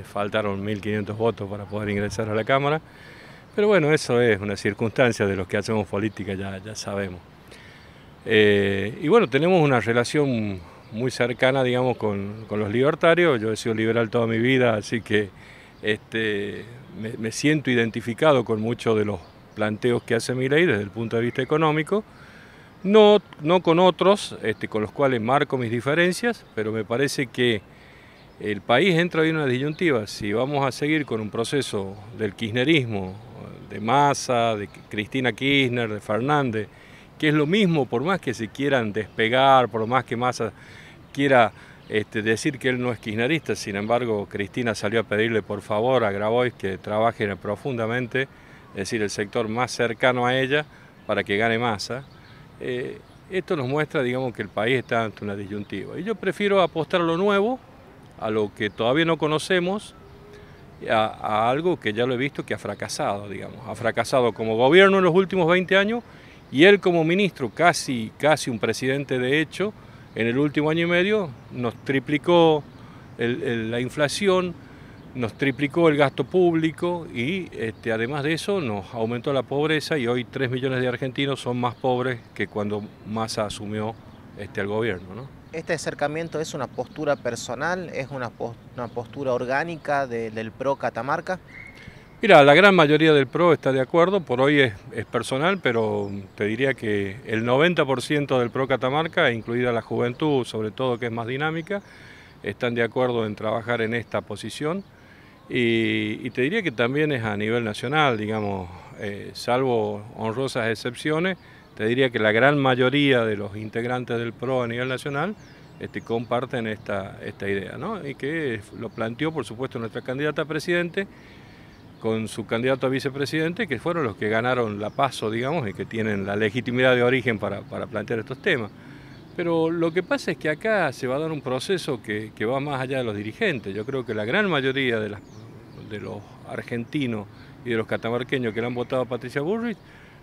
Eh, faltaron 1.500 votos para poder ingresar a la Cámara. Pero bueno, eso es una circunstancia de los que hacemos política, ya, ya sabemos. Eh, y bueno, tenemos una relación muy cercana, digamos, con, con, los libertarios. Yo he sido liberal toda mi vida, así que este, me, me, siento identificado con muchos de los planteos que hace mi ley desde el punto de vista económico. No, no con otros, este, con los cuales marco mis diferencias, pero me parece que el país entra en una disyuntiva, si vamos a seguir con un proceso del kirchnerismo, de Massa, de Cristina Kirchner, de Fernández, que es lo mismo, por más que se quieran despegar, por más que Massa quiera este, decir que él no es kirchnerista, sin embargo Cristina salió a pedirle por favor a Grabois que trabaje profundamente, es decir, el sector más cercano a ella, para que gane Massa. Eh, esto nos muestra, digamos, que el país está ante una disyuntiva. Y yo prefiero apostar lo nuevo, a lo que todavía no conocemos, a, algo que ya lo he visto que ha fracasado, digamos. Ha fracasado como gobierno en los últimos 20 años y él como ministro, casi, casi un presidente de hecho, en el último año y medio nos triplicó la inflación, nos triplicó el gasto público y este, además de eso nos aumentó la pobreza y hoy 3 millones de argentinos son más pobres que cuando Massa asumió este, el gobierno. ¿no? este acercamiento es una postura personal, es una, postura orgánica del PRO Catamarca. Mira, la gran mayoría del PRO está de acuerdo, por hoy es, personal, pero te diría que el 90% del PRO Catamarca, incluida la juventud, sobre todo que es más dinámica, están de acuerdo en trabajar en esta posición. Y, te diría que también es a nivel nacional, digamos, eh, salvo honrosas excepciones, le diría que la gran mayoría de los integrantes del PRO a nivel nacional este, comparten esta, idea, ¿no? Y que lo planteó, por supuesto, nuestra candidata a presidente con su candidato a vicepresidente, que fueron los que ganaron la paso, digamos, y que tienen la legitimidad de origen para, plantear estos temas. Pero lo que pasa es que acá se va a dar un proceso que, va más allá de los dirigentes. Yo creo que la gran mayoría de, los argentinos y de los catamarqueños que le han votado a Patricia Bullrich,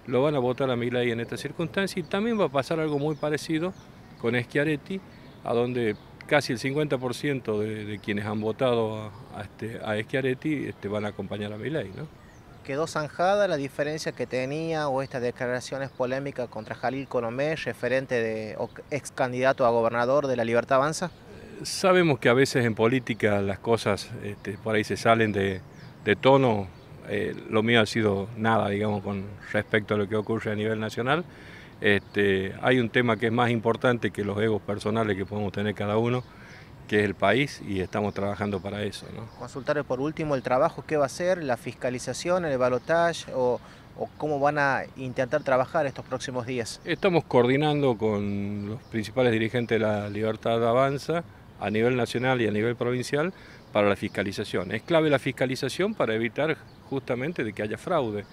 lo van a votar a Milei en esta circunstancia y también va a pasar algo muy parecido con Schiaretti, a donde casi el 50% de, quienes han votado a, Eschiaretti este, este, van a acompañar a Milay. ¿no? quedó zanjada la diferencia que tenía o estas declaraciones polémicas contra Jalil Colomé, referente de ex candidato a gobernador de la Libertad Avanza? Sabemos que a veces en política las cosas este, por ahí se salen de tono eh, lo mío ha sido nada, digamos, con respecto a lo que ocurre a nivel nacional. Este, hay un tema que es más importante que los egos personales que podemos tener cada uno, que es el país, y estamos trabajando para eso. ¿no? por último el trabajo que va a hacer, la fiscalización, el balotage, o, o cómo van a intentar trabajar estos próximos días. Estamos coordinando con los principales dirigentes de la Libertad de Avanza a nivel nacional y a nivel provincial para la fiscalización. Es clave la fiscalización para evitar justamente de que haya fraude.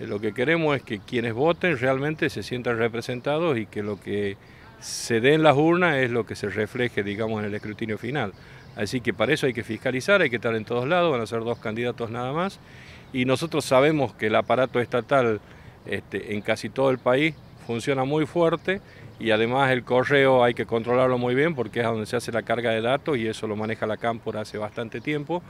Eh, lo que queremos es que quienes voten realmente se sientan representados y que lo que se dé en las urnas es lo que se refleje, digamos, en el escrutinio final. Así que para eso hay que fiscalizar, hay que estar en todos lados, van a ser dos candidatos nada más. Y nosotros sabemos que el aparato estatal este, en casi todo el país funciona muy fuerte y además el correo hay que controlarlo muy bien porque es donde se hace la carga de datos y eso lo maneja la por hace bastante tiempo.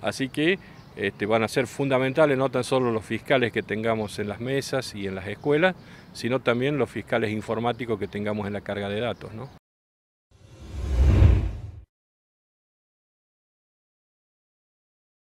Así que este, van a ser fundamentales no tan solo los fiscales que tengamos en las mesas y en las escuelas, sino también los fiscales informáticos que tengamos en la carga de datos.